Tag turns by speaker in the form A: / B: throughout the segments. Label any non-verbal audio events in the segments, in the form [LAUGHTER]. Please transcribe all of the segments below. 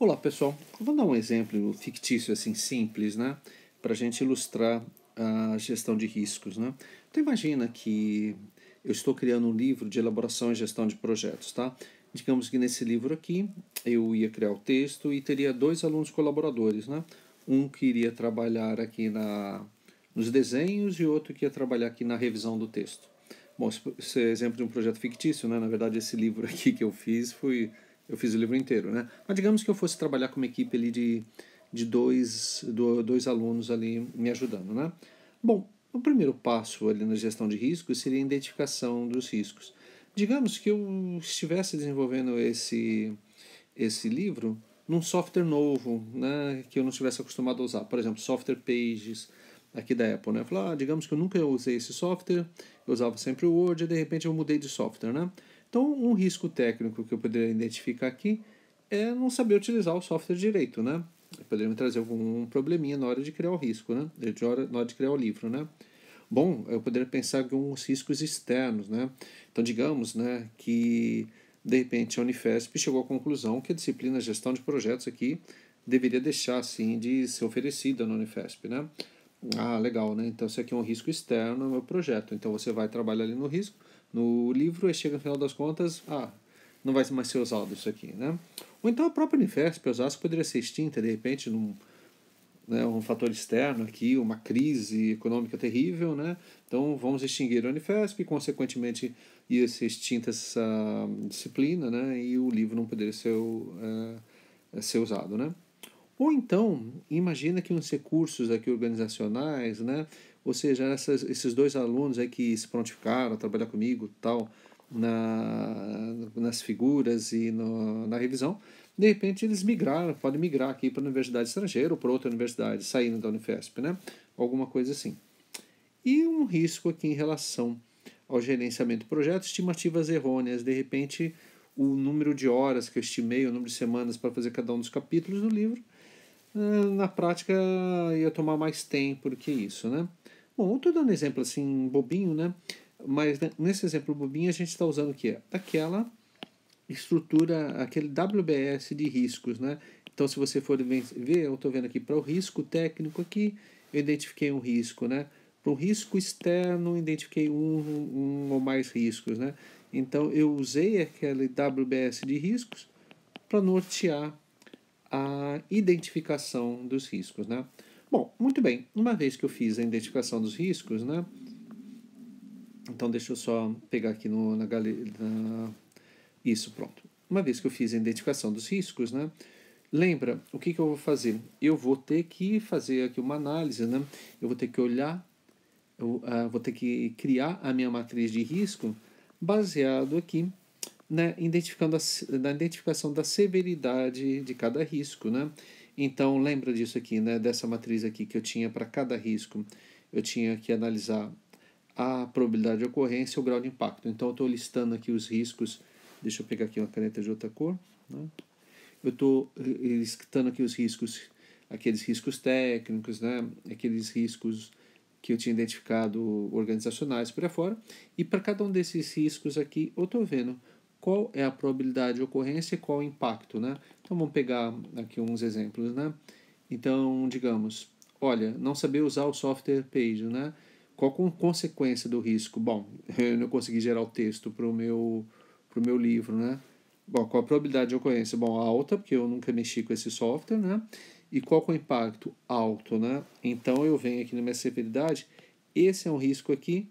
A: Olá pessoal, vou dar um exemplo fictício assim simples, né, para a gente ilustrar a gestão de riscos, né. Então imagina que eu estou criando um livro de elaboração e gestão de projetos, tá? Digamos que nesse livro aqui eu ia criar o texto e teria dois alunos colaboradores, né? Um que iria trabalhar aqui na nos desenhos e outro que ia trabalhar aqui na revisão do texto. Bom, esse é exemplo de um projeto fictício, né? Na verdade, esse livro [LAUGHS] aqui que eu fiz foi eu fiz o livro inteiro, né? Mas digamos que eu fosse trabalhar com uma equipe ali de, de dois, do, dois alunos ali me ajudando, né? Bom, o primeiro passo ali na gestão de riscos seria a identificação dos riscos. Digamos que eu estivesse desenvolvendo esse, esse livro num software novo, né, que eu não estivesse acostumado a usar. Por exemplo, software Pages, aqui da Apple, né? Falar, ah, digamos que eu nunca usei esse software, eu usava sempre o Word, e de repente eu mudei de software, né? Então, um risco técnico que eu poderia identificar aqui é não saber utilizar o software direito, né? Poderia me trazer algum probleminha na hora de criar o risco, né? De hora, na hora de criar o livro, né? Bom, eu poderia pensar em alguns riscos externos, né? Então, digamos, né, que de repente a Unifesp chegou à conclusão que a disciplina gestão de projetos aqui deveria deixar assim de ser oferecida na Unifesp, né? Ah, legal, né? Então isso aqui é um risco externo ao meu projeto. Então você vai trabalhar ali no risco, no livro e chega no final das contas, ah, não vai mais ser usado isso aqui, né? Ou então a própria Unifesp, Osasco, poderia ser extinta, de repente, num né, um fator externo aqui, uma crise econômica terrível, né? Então vamos extinguir a Unifesp e, consequentemente, ia ser extinta essa disciplina, né? E o livro não poderia ser, é, ser usado, né? Ou então, imagina que uns recursos aqui organizacionais, né? Ou seja, essas, esses dois alunos aí que se prontificaram a trabalhar comigo tal, na, nas figuras e no, na revisão, de repente eles migraram, podem migrar aqui para a universidade estrangeira ou para outra universidade, saindo da Unifesp, né? Alguma coisa assim. E um risco aqui em relação ao gerenciamento do projeto, estimativas errôneas. De repente, o número de horas que eu estimei, o número de semanas para fazer cada um dos capítulos do livro, ah, na prática ia tomar mais tempo do que isso, né? Bom, estou dando um exemplo assim bobinho, né? Mas né, nesse exemplo bobinho a gente está usando o quê? Aquela estrutura, aquele WBS de riscos, né? Então, se você for ver, eu estou vendo aqui para o risco técnico aqui, eu identifiquei um risco, né? Para o risco externo, eu identifiquei um, um ou mais riscos, né? Então, eu usei aquele WBS de riscos para nortear a identificação dos riscos, né? Bom, muito bem. Uma vez que eu fiz a identificação dos riscos, né? Então deixa eu só pegar aqui no, na galera Isso, pronto. Uma vez que eu fiz a identificação dos riscos, né? Lembra, o que, que eu vou fazer? Eu vou ter que fazer aqui uma análise, né? Eu vou ter que olhar, eu uh, vou ter que criar a minha matriz de risco baseado aqui né, identificando a, na identificação da severidade de cada risco, né? Então, lembra disso aqui, né? dessa matriz aqui que eu tinha para cada risco. Eu tinha que analisar a probabilidade de ocorrência e o grau de impacto. Então, eu estou listando aqui os riscos. Deixa eu pegar aqui uma caneta de outra cor. Né? Eu estou eh, listando aqui os riscos, aqueles riscos técnicos, né? aqueles riscos que eu tinha identificado organizacionais por aí fora. E para cada um desses riscos aqui, eu estou vendo qual é a probabilidade de ocorrência e qual o impacto, né? Então vamos pegar aqui uns exemplos, né? Então, digamos, olha, não saber usar o software Page, né? Qual a consequência do risco? Bom, [LAUGHS] eu não consegui gerar o texto para o meu, pro meu livro, né? Bom, qual a probabilidade de ocorrência? Bom, alta, porque eu nunca mexi com esse software, né? E qual o impacto? Alto, né? Então eu venho aqui na minha severidade, esse é um risco aqui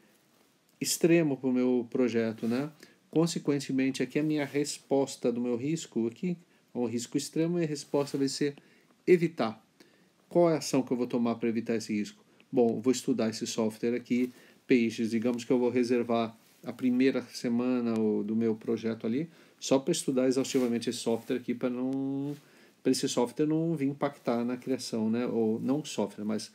A: extremo para o meu projeto, né? Consequentemente, aqui a minha resposta do meu risco, aqui, é um risco extremo, a resposta vai ser evitar. Qual é a ação que eu vou tomar para evitar esse risco? Bom, vou estudar esse software aqui, peixes, digamos que eu vou reservar a primeira semana do meu projeto ali, só para estudar exaustivamente esse software aqui, para não para esse software não vir impactar na criação, né? ou não software, mas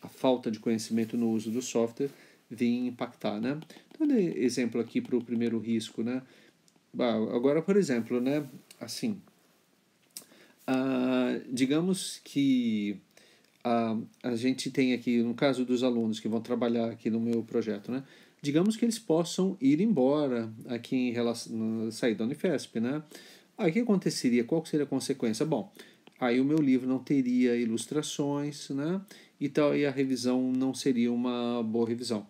A: a falta de conhecimento no uso do software vem impactar, né? Então, exemplo aqui para o primeiro risco, né? Agora, por exemplo, né? Assim, ah, digamos que ah, a gente tem aqui, no caso dos alunos que vão trabalhar aqui no meu projeto, né? Digamos que eles possam ir embora aqui em relação, sair da Unifesp, né? Aí o que aconteceria? Qual seria a consequência? Bom, aí o meu livro não teria ilustrações, né? E tal, e a revisão não seria uma boa revisão.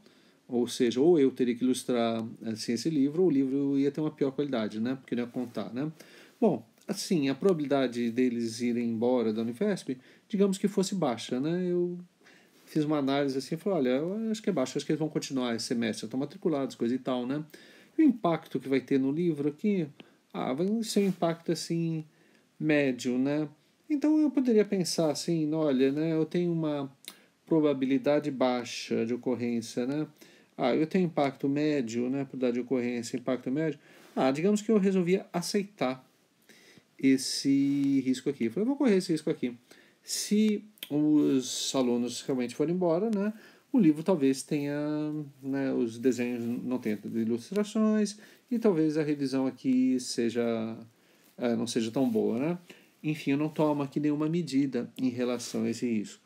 A: Ou seja, ou eu teria que ilustrar assim, esse livro, ou o livro ia ter uma pior qualidade, né? Porque ele ia contar, né? Bom, assim, a probabilidade deles irem embora da Unifesp, digamos que fosse baixa, né? Eu fiz uma análise assim e falei, olha, eu acho que é baixo, acho que eles vão continuar esse semestre, estão matriculados, coisa e tal, né? E o impacto que vai ter no livro aqui, ah, vai ser um impacto assim médio, né? Então eu poderia pensar assim, olha, né, eu tenho uma probabilidade baixa de ocorrência, né? Ah, eu tenho impacto médio, né? Probabilidade de ocorrência, impacto médio. Ah, digamos que eu resolvi aceitar esse risco aqui. Eu falei, eu vou correr esse risco aqui. Se os alunos realmente forem embora, né? O livro talvez tenha, né, os desenhos não tenham ilustrações e talvez a revisão aqui seja, eh, não seja tão boa, né? Enfim, eu não tomo aqui nenhuma medida em relação a esse risco.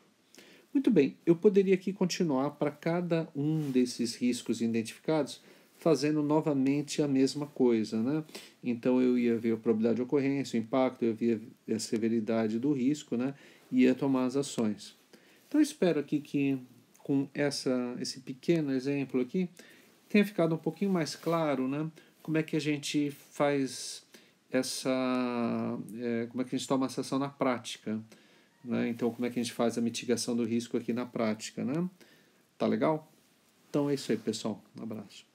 A: Muito bem, eu poderia aqui continuar para cada um desses riscos identificados, fazendo novamente a mesma coisa. Né? Então eu ia ver a probabilidade de ocorrência, o impacto, eu via a severidade do risco né? e ia tomar as ações. Então eu espero aqui que com essa, esse pequeno exemplo aqui tenha ficado um pouquinho mais claro né? como é que a gente faz essa. É, como é que a gente toma essa ação na prática. Né? Então, como é que a gente faz a mitigação do risco aqui na prática? Né? Tá legal? Então é isso aí, pessoal. Um abraço.